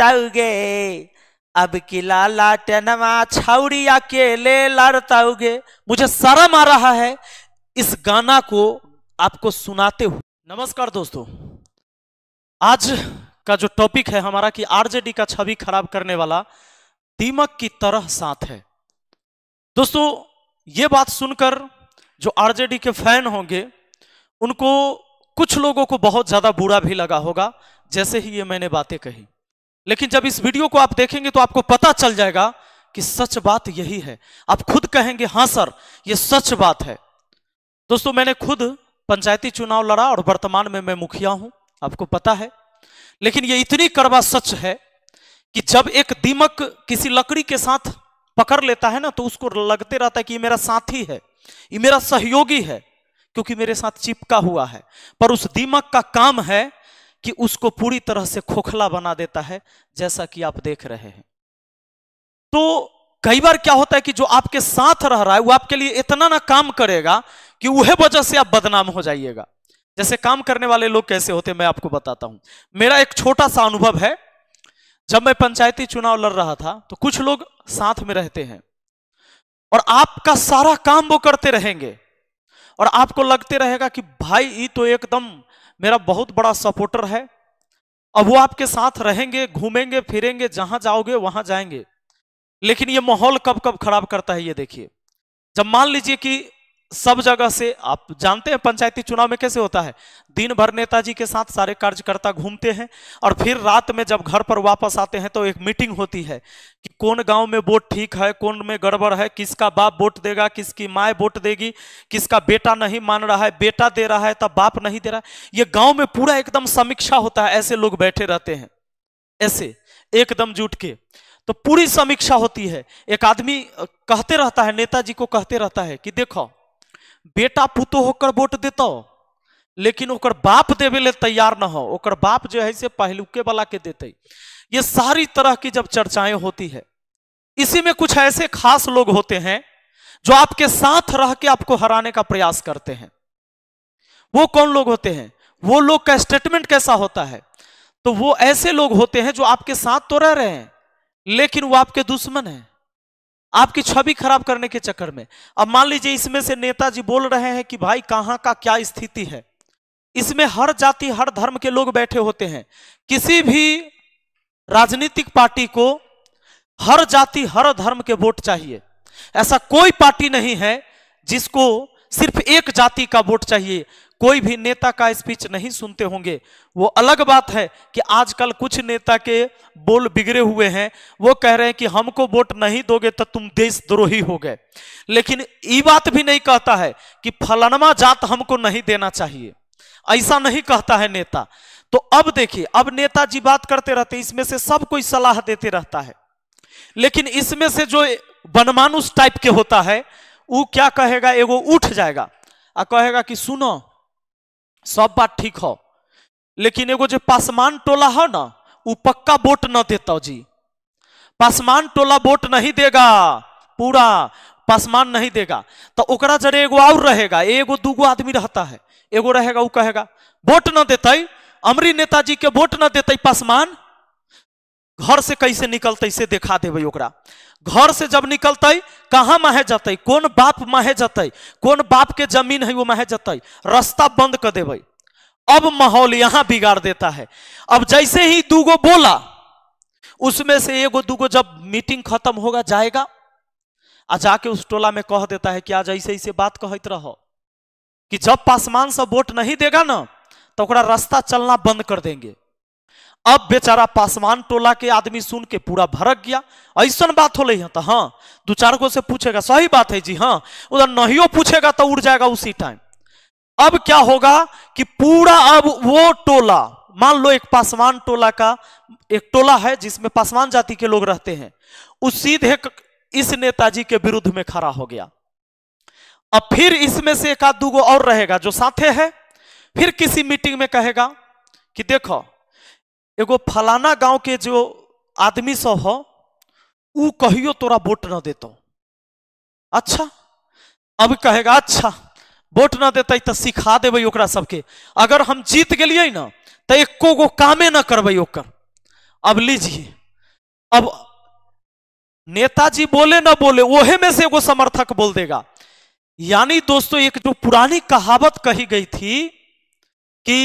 लड़तौगे अब किला लाटनवा छौड़ी अकेले लड़तौगे मुझे शर्म आ रहा है इस गाना को आपको सुनाते हुए नमस्कार दोस्तों आज का जो टॉपिक है हमारा कि आरजेडी का छवि खराब करने वाला दीमक की तरह साथ है दोस्तों ये बात सुनकर जो आरजेडी के फैन होंगे उनको कुछ लोगों को बहुत ज्यादा बुरा भी लगा होगा जैसे ही ये मैंने बातें कही लेकिन जब इस वीडियो को आप देखेंगे तो आपको पता चल जाएगा कि सच बात यही है आप खुद कहेंगे हाँ सर ये सच बात है दोस्तों मैंने खुद पंचायती चुनाव लड़ा और वर्तमान में मैं मुखिया हूं आपको पता है लेकिन ये इतनी कड़वा सच है कि जब एक दीमक किसी लकड़ी के साथ पकड़ लेता है ना तो उसको लगते रहता है कि ये मेरा साथी है ये मेरा सहयोगी है क्योंकि मेरे साथ चिपका हुआ है पर उस दीमक का काम है कि उसको पूरी तरह से खोखला बना देता है जैसा कि आप देख रहे हैं तो कई बार क्या होता है कि जो आपके साथ रह रहा है वो आपके लिए इतना ना काम करेगा कि वह वजह से आप बदनाम हो जाइएगा जैसे काम करने वाले लोग कैसे होते मैं आपको बताता हूं मेरा एक छोटा सा अनुभव है जब मैं पंचायती चुनाव लड़ रहा था तो कुछ लोग साथ में रहते हैं और आपका सारा काम वो करते रहेंगे और आपको लगते रहेगा कि भाई ये तो एकदम मेरा बहुत बड़ा सपोर्टर है अब वो आपके साथ रहेंगे घूमेंगे फिरेंगे जहां जाओगे वहां जाएंगे लेकिन ये माहौल कब कब खराब करता है ये देखिए जब मान लीजिए कि सब जगह से आप जानते हैं पंचायती चुनाव में कैसे होता है दिन भर नेताजी के साथ सारे कार्यकर्ता घूमते हैं और फिर रात में जब घर पर वापस आते हैं तो एक मीटिंग होती है कि कौन गांव में वोट ठीक है कौन में गड़बड़ है किसका बाप वोट देगा किसकी माए वोट देगी किसका बेटा नहीं मान रहा है बेटा दे रहा है तब बाप नहीं दे रहा है ये गाँव में पूरा एकदम समीक्षा होता है ऐसे लोग बैठे रहते हैं ऐसे एकदम जुट के तो पूरी समीक्षा होती है एक आदमी कहते रहता है नेताजी को कहते रहता है कि देखो बेटा पुतो होकर वोट देता लेकिन ओकर बाप देवे ले तैयार न हो ओकर बाप जो है से पहलुके वाला के देते ये सारी तरह की जब चर्चाएं होती है इसी में कुछ ऐसे खास लोग होते हैं जो आपके साथ रह के आपको हराने का प्रयास करते हैं वो कौन लोग होते हैं वो लोग का स्टेटमेंट कैसा होता है तो वो ऐसे लोग होते हैं जो आपके साथ तो रह रहे हैं लेकिन वो आपके दुश्मन हैं आपकी छवि खराब करने के चक्कर में अब मान लीजिए इसमें से नेताजी बोल रहे हैं कि भाई कहां का क्या स्थिति है इसमें हर जाति हर धर्म के लोग बैठे होते हैं किसी भी राजनीतिक पार्टी को हर जाति हर धर्म के वोट चाहिए ऐसा कोई पार्टी नहीं है जिसको सिर्फ एक जाति का वोट चाहिए कोई भी नेता का स्पीच नहीं सुनते होंगे वो अलग बात है कि आजकल कुछ नेता के बोल बिगड़े हुए हैं वो कह रहे हैं कि हमको वोट नहीं दोगे तो तुम देशद्रोही हो गए लेकिन ये बात भी नहीं कहता है कि फलनमा जात हमको नहीं देना चाहिए ऐसा नहीं कहता है नेता तो अब देखिए अब नेता जी बात करते रहते इसमें से सब कोई सलाह देते रहता है लेकिन इसमें से जो बनमानुष टाइप के होता है वो क्या कहेगा एगो उठ जाएगा और कहेगा कि सुनो सब बात ठीक हो लेकिन एगो जो पासमान टोला हो ना वो पक्का वोट न देता जी पासमान टोला वोट नहीं देगा पूरा पासमान नहीं देगा तो ओकरा जरे एगो और रहेगा एगो दूगो आदमी रहता है एगो रहेगा वो कहेगा वोट न देते अमरी नेताजी के वोट न देते पासमान घर से कैसे निकलते से देखा देवे ओकरा घर से जब निकलत कहाँ माहे जतई कौन बाप माहे जतई कौन बाप के जमीन है वो माहे जतई रास्ता बंद कर देवे अब माहौल यहां बिगाड़ देता है अब जैसे ही दूगो बोला उसमें से एगो दूगो जब मीटिंग खत्म होगा जाएगा आ जाके उस टोला में कह देता है कि आज ऐसे ऐसे बात कहते रहो कि जब पासवान सब वोट नहीं देगा ना तो रास्ता चलना बंद कर देंगे अब बेचारा पासवान टोला के आदमी सुन के पूरा भरक गया ऐसा बात हो रही है तो हाँ दो चार गो से पूछेगा सही बात है जी हाँ उधर नहीं पूछेगा तो उड़ जाएगा उसी टाइम अब क्या होगा कि पूरा अब वो टोला मान लो एक पासवान टोला का एक टोला है जिसमें पासवान जाति के लोग रहते हैं उस सीधे इस नेताजी के विरुद्ध में खड़ा हो गया अब फिर इसमें से एक आध दूगो और रहेगा जो साथे है फिर किसी मीटिंग में कहेगा कि देखो एगो फलाना गांव के जो आदमी सब हो कहियो तोरा वोट न देतो अच्छा अब कहेगा अच्छा वोट न देते तो सिखा देवे सबके अगर हम जीत गलिए ना तो एको गो कामे न करबर अब लीजिए अब नेताजी बोले न बोले ओहे में से एगो समर्थक बोल देगा यानी दोस्तों एक जो पुरानी कहावत कही गई थी कि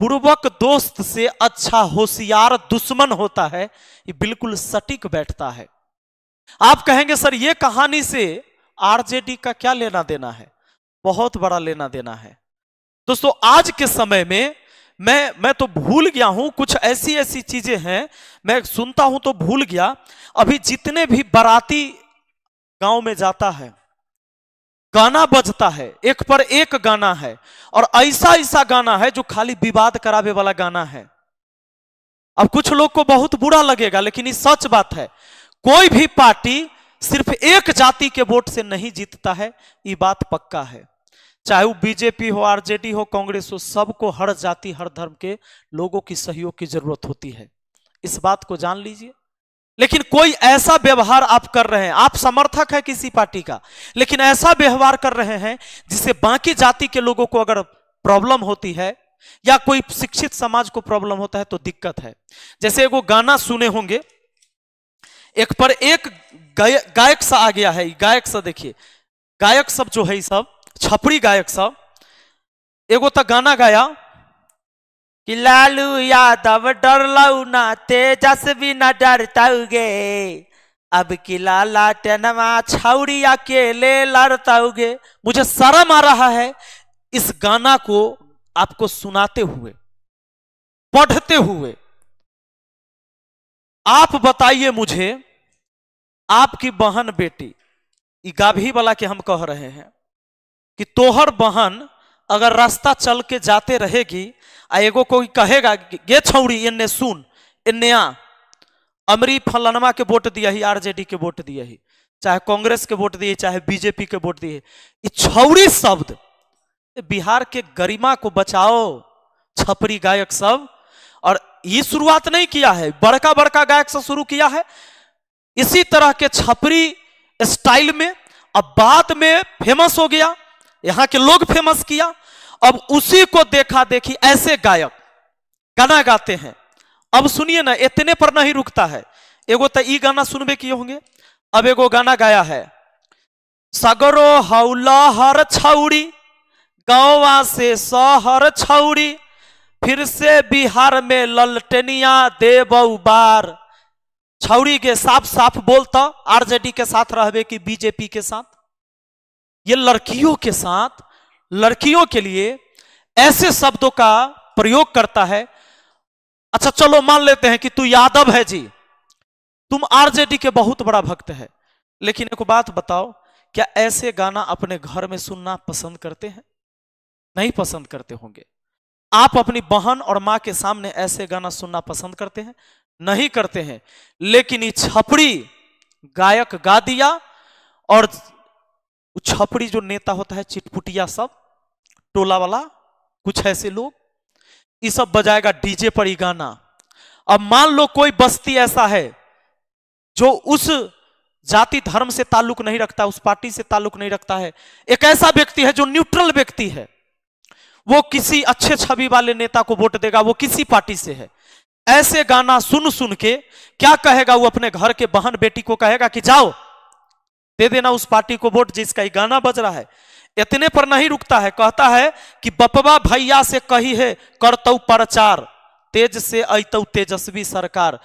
पूर्वक दोस्त से अच्छा होशियार दुश्मन होता है ये बिल्कुल सटीक बैठता है आप कहेंगे सर ये कहानी से आरजेडी का क्या लेना देना है बहुत बड़ा लेना देना है दोस्तों आज के समय में मैं मैं तो भूल गया हूं कुछ ऐसी ऐसी चीजें हैं मैं सुनता हूं तो भूल गया अभी जितने भी बराती गांव में जाता है गाना बजता है एक पर एक गाना है और ऐसा ऐसा गाना है जो खाली विवाद करावे वाला गाना है अब कुछ लोग को बहुत बुरा लगेगा लेकिन ये सच बात है कोई भी पार्टी सिर्फ एक जाति के वोट से नहीं जीतता है ये बात पक्का है चाहे वो बीजेपी हो आरजेडी हो कांग्रेस हो सबको हर जाति हर धर्म के लोगों की सहयोग की जरूरत होती है इस बात को जान लीजिए लेकिन कोई ऐसा व्यवहार आप कर रहे हैं आप समर्थक है किसी पार्टी का लेकिन ऐसा व्यवहार कर रहे हैं जिससे बाकी जाति के लोगों को अगर प्रॉब्लम होती है या कोई शिक्षित समाज को प्रॉब्लम होता है तो दिक्कत है जैसे एगो गाना सुने होंगे एक पर एक गाय, गायक सा आ गया है गायक सा देखिए गायक सब जो है सब छपरी गायक सब एगो तक गाना गाया कि लालू यादव डर लऊ ना तेजस्वी न डरतौगे अब कि लाला टनमा छौरी अकेले लड़तौगे मुझे शर्म आ रहा है इस गाना को आपको सुनाते हुए पढ़ते हुए आप बताइए मुझे आपकी बहन बेटी गाभी वाला के हम कह रहे हैं कि तोहर बहन अगर रास्ता चल के जाते रहेगी आ एगो कोई कहेगा गे छौड़ी इन्ने सुन इन्ने आ अमरी फलनवा के वोट दिया आरजेडी के वोट दिया चाहे कांग्रेस के वोट दिए चाहे बीजेपी के वोट दिए छौरी शब्द बिहार के गरिमा को बचाओ छपरी गायक सब और ये शुरुआत नहीं किया है बड़का बड़का गायक से शुरू किया है इसी तरह के छपरी स्टाइल में अब बाद में फेमस हो गया यहां के लोग फेमस किया अब उसी को देखा देखी ऐसे गायक गाना गाते हैं अब सुनिए ना इतने पर नहीं रुकता है एगो तो ई गाना सुनबे किए होंगे अब एगो गाना गाया है सगरो हौला हर छौड़ी गौवा से सहर छौड़ी फिर से बिहार में ललटनिया दे बार छौड़ी के साफ साफ बोलता आरजेडी के साथ रहबे कि बीजेपी के साथ ये लड़कियों के साथ लड़कियों के लिए ऐसे शब्दों का प्रयोग करता है अच्छा चलो मान लेते हैं कि तू यादव है जी तुम आरजेडी के बहुत बड़ा भक्त है लेकिन एक बात बताओ क्या ऐसे गाना अपने घर में सुनना पसंद करते हैं नहीं पसंद करते होंगे आप अपनी बहन और मां के सामने ऐसे गाना सुनना पसंद करते हैं नहीं करते हैं लेकिन ये छपड़ी गायक गा दिया और छपड़ी जो नेता होता है चिटपुटिया सब टोला वाला कुछ ऐसे लोग ये सब बजाएगा डीजे पर ही गाना अब मान लो कोई बस्ती ऐसा है जो उस जाति धर्म से ताल्लुक नहीं रखता उस पार्टी से ताल्लुक नहीं रखता है एक ऐसा व्यक्ति है जो न्यूट्रल व्यक्ति है वो किसी अच्छे छवि वाले नेता को वोट देगा वो किसी पार्टी से है ऐसे गाना सुन सुन के क्या कहेगा वो अपने घर के बहन बेटी को कहेगा कि जाओ दे देना उस पार्टी को वोट जिसका ही गाना बज रहा है इतने पर नहीं रुकता है कहता है कि बपवा भैया से कही है करतौ प्रचार तेज से अतौ तेजस्वी सरकार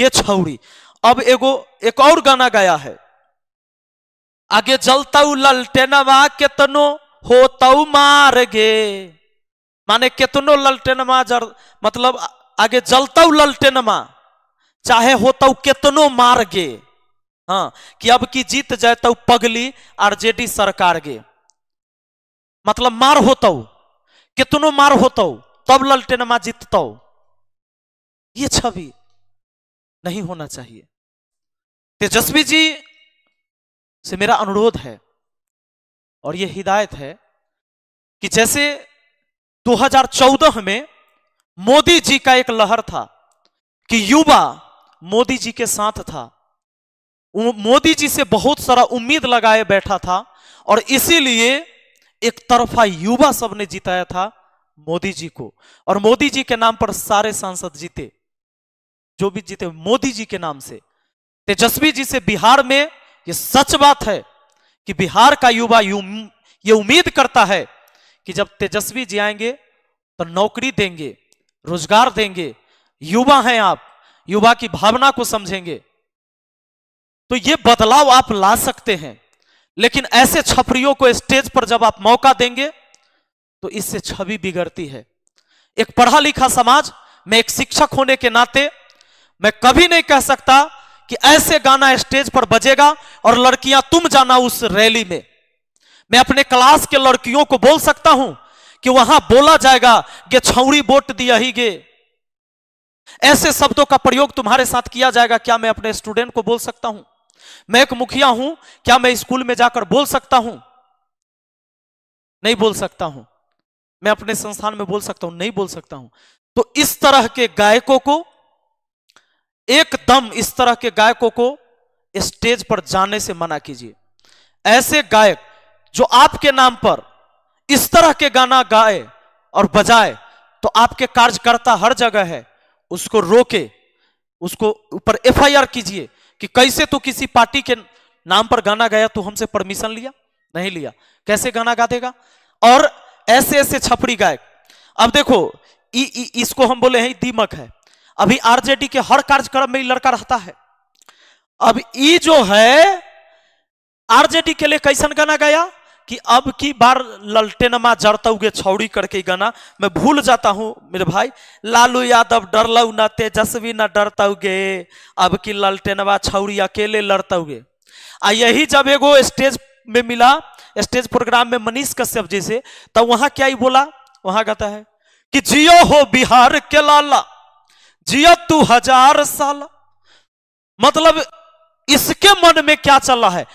गे छौड़ी अब एगो एक और गाना गाया है आगे जलतौ ललटेनवा केतनो होतौ मार गे माने केतनो ललटेनमा जर मतलब आगे जलतौ ललटेनमा चाहे होतौ केतनो मार गे हाँ कि अब की जीत जाए तो पगली आरजेडी सरकार के मतलब मार होता कितनो मार होता तब ललटेनमा जीतता ये छवि नहीं होना चाहिए तेजस्वी जी से मेरा अनुरोध है और ये हिदायत है कि जैसे 2014 में मोदी जी का एक लहर था कि युवा मोदी जी के साथ था मोदी जी से बहुत सारा उम्मीद लगाए बैठा था और इसीलिए एक तरफा युवा सब ने जिताया था मोदी जी को और मोदी जी के नाम पर सारे सांसद जीते जो भी जीते मोदी जी के नाम से तेजस्वी जी से बिहार में यह सच बात है कि बिहार का युवा ये उम्मीद करता है कि जब तेजस्वी जी आएंगे तो नौकरी देंगे रोजगार देंगे युवा हैं आप युवा की भावना को समझेंगे तो ये बदलाव आप ला सकते हैं लेकिन ऐसे छपरियों को स्टेज पर जब आप मौका देंगे तो इससे छवि बिगड़ती है एक पढ़ा लिखा समाज मैं एक शिक्षक होने के नाते मैं कभी नहीं कह सकता कि ऐसे गाना स्टेज पर बजेगा और लड़कियां तुम जाना उस रैली में मैं अपने क्लास के लड़कियों को बोल सकता हूं कि वहां बोला जाएगा कि छौरी वोट दिया ही गे ऐसे शब्दों का प्रयोग तुम्हारे साथ किया जाएगा क्या मैं अपने स्टूडेंट को बोल सकता हूं मैं एक मुखिया हूं क्या मैं स्कूल में जाकर बोल सकता हूं नहीं बोल सकता हूं मैं अपने संस्थान में बोल सकता हूं नहीं बोल सकता हूं तो इस तरह के गायकों को एकदम इस तरह के गायकों को स्टेज पर जाने से मना कीजिए ऐसे गायक जो आपके नाम पर इस तरह के गाना गाए और बजाए तो आपके कार्यकर्ता हर जगह है उसको रोके उसको ऊपर एफआईआर कीजिए कि कैसे तू किसी पार्टी के नाम पर गाना गया तू हमसे परमिशन लिया नहीं लिया कैसे गाना गा देगा और ऐसे ऐसे छपरी गायक अब देखो इ, इ, इसको हम बोले हैं दीमक है अभी आरजेडी के हर कार्यक्रम में लड़का रहता है अब ई जो है आरजेडी के लिए कैसन गाना गाया कि अब की बार ललटे नमा जड़तऊगे छौड़ी करके गाना मैं भूल जाता हूँ मेरे भाई लालू यादव डरलऊ न तेजस्वी न डरतऊगे अब की ललटे नवा छौड़ी अकेले लड़तऊगे आ यही जब एगो स्टेज में मिला स्टेज प्रोग्राम में मनीष कश्यप जी से तो वहां क्या ही बोला वहां कहता है कि जियो हो बिहार के लाला जियो तू हजार साल मतलब इसके मन में क्या चल रहा है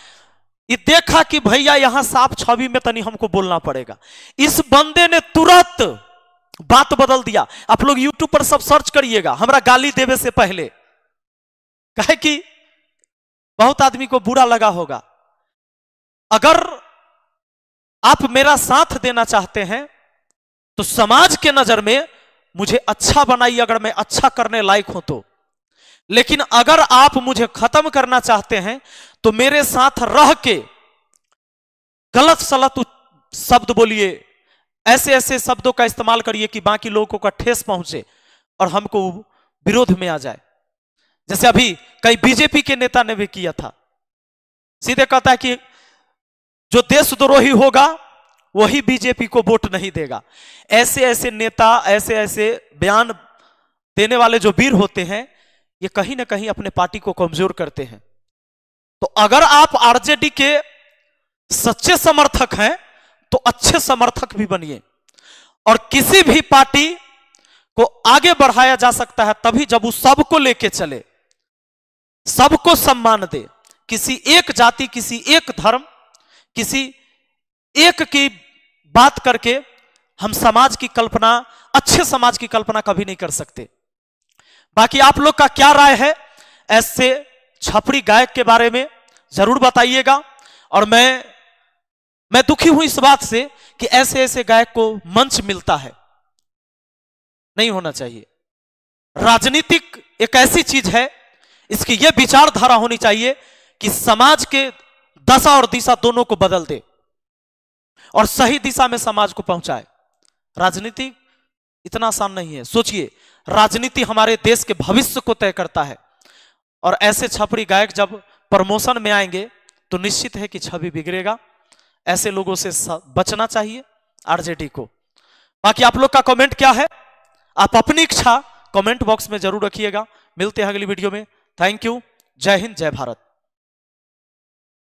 ये देखा कि भैया यहां साफ छवि में तनी हमको बोलना पड़ेगा इस बंदे ने तुरंत बात बदल दिया आप लोग यूट्यूब पर सब सर्च करिएगा हमारा गाली देवे से पहले कहे कि बहुत आदमी को बुरा लगा होगा अगर आप मेरा साथ देना चाहते हैं तो समाज के नजर में मुझे अच्छा बनाइए अगर मैं अच्छा करने लायक हूं तो लेकिन अगर आप मुझे खत्म करना चाहते हैं तो मेरे साथ रह के गलत सलत शब्द बोलिए ऐसे ऐसे शब्दों का इस्तेमाल करिए कि बाकी लोगों का ठेस पहुंचे और हमको विरोध में आ जाए जैसे अभी कई बीजेपी के नेता ने भी किया था सीधे कहता है कि जो देशद्रोही होगा वही बीजेपी को वोट नहीं देगा ऐसे ऐसे नेता ऐसे ऐसे बयान देने वाले जो वीर होते हैं ये कहीं ना कहीं अपने पार्टी को कमजोर करते हैं तो अगर आप आरजेडी के सच्चे समर्थक हैं तो अच्छे समर्थक भी बनिए और किसी भी पार्टी को आगे बढ़ाया जा सकता है तभी जब वो सबको लेके चले सबको सम्मान दे किसी एक जाति किसी एक धर्म किसी एक की बात करके हम समाज की कल्पना अच्छे समाज की कल्पना कभी नहीं कर सकते बाकी आप लोग का क्या राय है ऐसे छपरी गायक के बारे में जरूर बताइएगा और मैं मैं दुखी हूं इस बात से कि ऐसे ऐसे गायक को मंच मिलता है नहीं होना चाहिए राजनीतिक एक ऐसी चीज है इसकी यह विचारधारा होनी चाहिए कि समाज के दशा और दिशा दोनों को बदल दे और सही दिशा में समाज को पहुंचाए राजनीतिक इतना आसान नहीं है सोचिए राजनीति हमारे देश के भविष्य को तय करता है और ऐसे छपरी गायक जब प्रमोशन में आएंगे तो निश्चित है कि छवि बिगड़ेगा ऐसे लोगों से बचना चाहिए आरजेडी को बाकी आप लोग का कमेंट क्या है आप अपनी इच्छा कमेंट बॉक्स में जरूर रखिएगा मिलते हैं अगली वीडियो में थैंक यू जय हिंद जय भारत